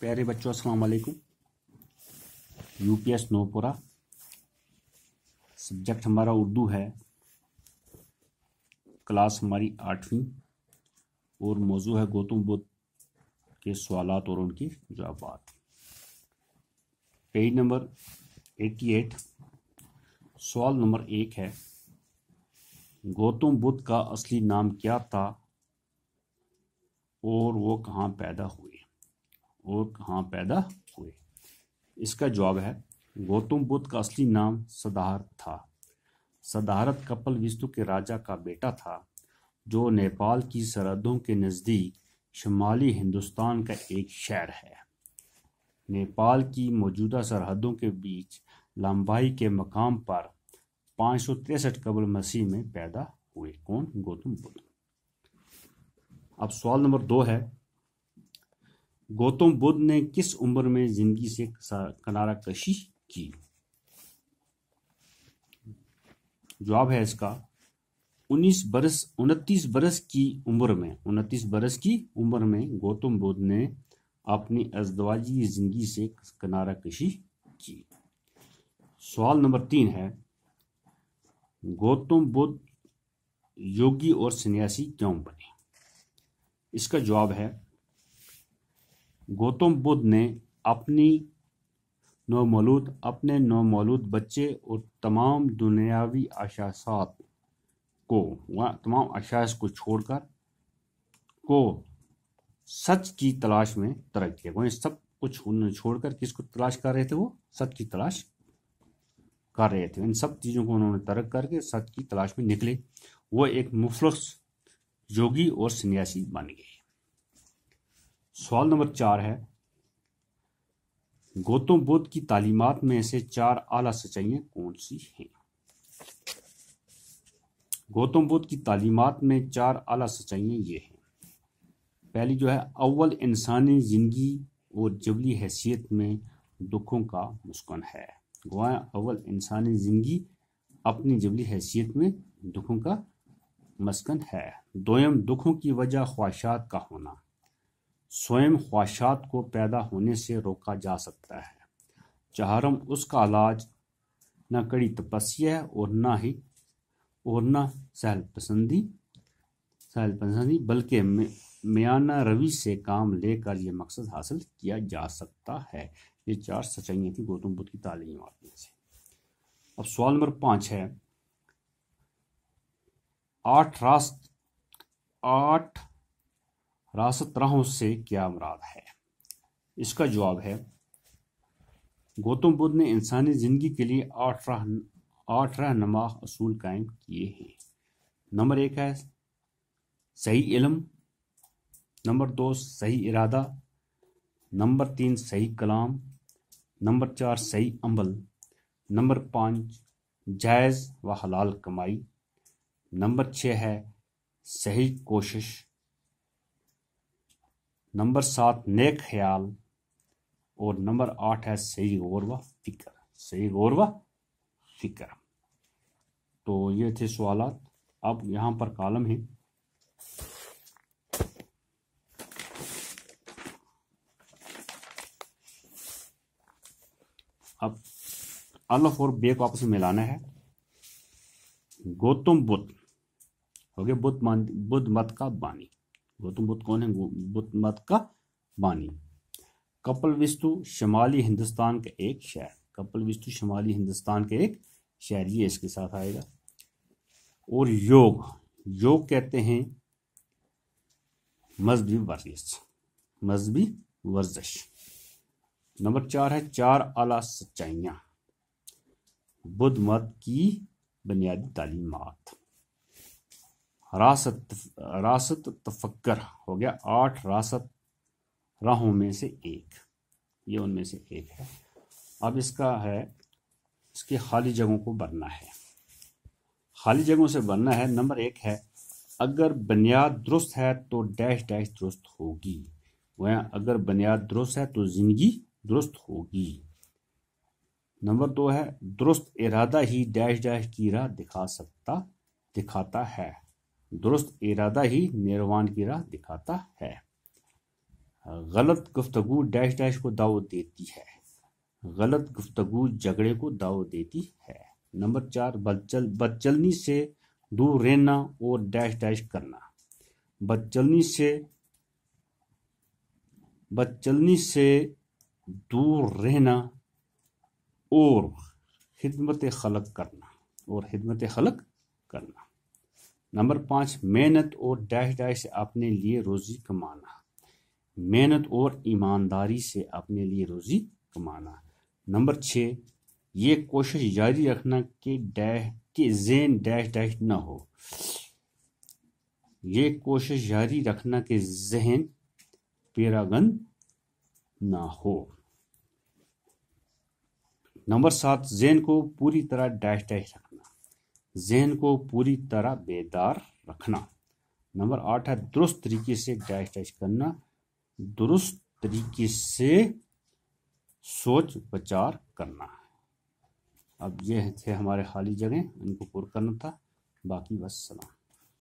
प्यारे बच्चों अस्सलाम वालेकुम यूपीएस नोपुरा सब्जेक्ट हमारा उर्दू है क्लास हमारी आठवीं और मौजू है गौतम बुद्ध के सवालत और उनकी जवाब पेज नंबर एट्टी एट सवाल नंबर एक है गौतम बुद्ध का असली नाम क्या था और वो कहाँ पैदा हुए वो कहाँ पैदा हुए इसका जवाब है गौतम बुद्ध का असली नाम सदारथ था सदारथ कपल विस्तु के राजा का बेटा था जो नेपाल की सरहदों के नज़दीक शुमाली हिंदुस्तान का एक शहर है नेपाल की मौजूदा सरहदों के बीच लंबाई के मकाम पर पाँच सौ तिरसठ कबल मसीह में पैदा हुए कौन गौतम बुद्ध अब सवाल नंबर दो है गौतम बुद्ध ने किस उम्र में जिंदगी से किनारा कशी की जवाब है इसका 19 बरस उनतीस बरस की उम्र में उनतीस बरस की उम्र में गौतम बुद्ध ने अपनी अजदवाजी जिंदगी से किनारा कशी की सवाल नंबर तीन है गौतम बुद्ध योगी और सन्यासी क्यों बने इसका जवाब है गौतम बुद्ध ने अपनी नौमौलूद अपने नौमौलूद बच्चे और तमाम दुनियावी अशासात को तमाम अशास को छोड़कर को सच की तलाश में तरक किया वहीं सब कुछ उन्होंने छोड़कर किसको तलाश कर रहे थे वो सच की तलाश कर रहे थे इन सब चीज़ों को उन्होंने तरक करके सच की तलाश में निकले वो एक मुफलस योगी और सन्यासी बन गए सवाल नंबर चार है गौतम बुद्ध की तालीमत में से चार आला सच्चाइयाँ कौन सी हैं गौतम बुद्ध की तालीमत में चार आला सच्चाइयां ये हैं पहली जो है अव्वल इंसानी ज़िंदगी और जबली हैसियत में दुखों का मुस्कन है गुआ अव्वल इंसानी ज़िंदगी अपनी जबली हैसियत में दुखों का मस्कन है दोयम दुखों की वजह ख्वाहिशात का होना स्वयं ख्वाहिशात को पैदा होने से रोका जा सकता है चहरम उसका इलाज न कड़ी तपस्या है और ना ही और ना सहल पसंदी सहल पसंदी बल्कि मियाना रवि से काम लेकर यह मकसद हासिल किया जा सकता है ये चार सच्चाइयाँ थी गौतम बुद्ध की तालीमत में से अब सवाल नंबर पाँच है आठ रास्त आठ रासतराहों से क्या मुराद है इसका जवाब है गौतम बुद्ध ने इंसानी ज़िंदगी के लिए आठ राह आठ रहनमा असूल कायम किए हैं नंबर एक है सही इलम नंबर दो सही इरादा नंबर तीन सही कलाम नंबर चार सही अमल नंबर पाँच जायज़ व हलाल कमाई नंबर छः है सही कोशिश नंबर सात नेक ख्याल और नंबर आठ है सही गौर व फिक्र सही गौर व फिक्र तो ये थे सवाल अब यहां पर कालम है अब अल्फ और बे को आपस में मिलाना है गौतम बुद्ध हो गया बुद्ध बुद्ध मत का बानी गौतम बुद्ध कौन है बुद्ध मत का बानी कपल विस्तु शमाली हिंदुस्तान का एक शहर कपल विस्तु शमाली हिंदुस्तान का एक शहर ये इसके साथ आएगा और योग योग कहते हैं मजहबी वर्जिश मजहबी वर्जिश नंबर चार है चार आला सच्चाइयां बुद्ध मत की बुनियादी तालीमत रासत रासत तफक्कर हो गया आठ रासत राहों में से एक ये उनमें से एक है अब इसका है इसकी खाली जगहों को भरना है खाली जगहों से भरना है नंबर एक है अगर बुनियाद दुरुस्त है तो डैश डैश दुरुस्त होगी वह अगर बुनियाद दुरुस्त है तो ज़िंदगी दुरुस्त होगी नंबर दो है दुरुस्त इरादा ही डैश डैश की राह दिखा सकता दिखाता है दुरुस्त इरादा ही निर्वाण की राह दिखाता है गलत गुफ्तगु डैश डैश को दावत देती है गलत गुफ्तगु झगड़े को दावत देती है नंबर चार बदचल बदचलनी से दूर रहना और डैश डैश करना बदचलनी से बदचलनी से दूर रहना और खिदमत खलक करना और खिदमत खलक करना नंबर पाँच मेहनत और डैश डैश से अपने लिए रोज़ी कमाना मेहनत और ईमानदारी से अपने लिए रोज़ी कमाना नंबर छः ये कोशिश जारी रखना कि डैश कि जेन डैश डैश ना हो ये कोशिश जारी रखना कि जहन पेरागन ना हो नंबर सात जेन को पूरी तरह डैश डैश रखना जहन को पूरी तरह बेदार रखना नंबर आठ है दुरुस्त तरीके से डैश डैश करना दुरुस्त तरीके से सोच विचार करना अब ये थे हमारे खाली जगह इनको पूर्ण करना था बाकी बस सलाम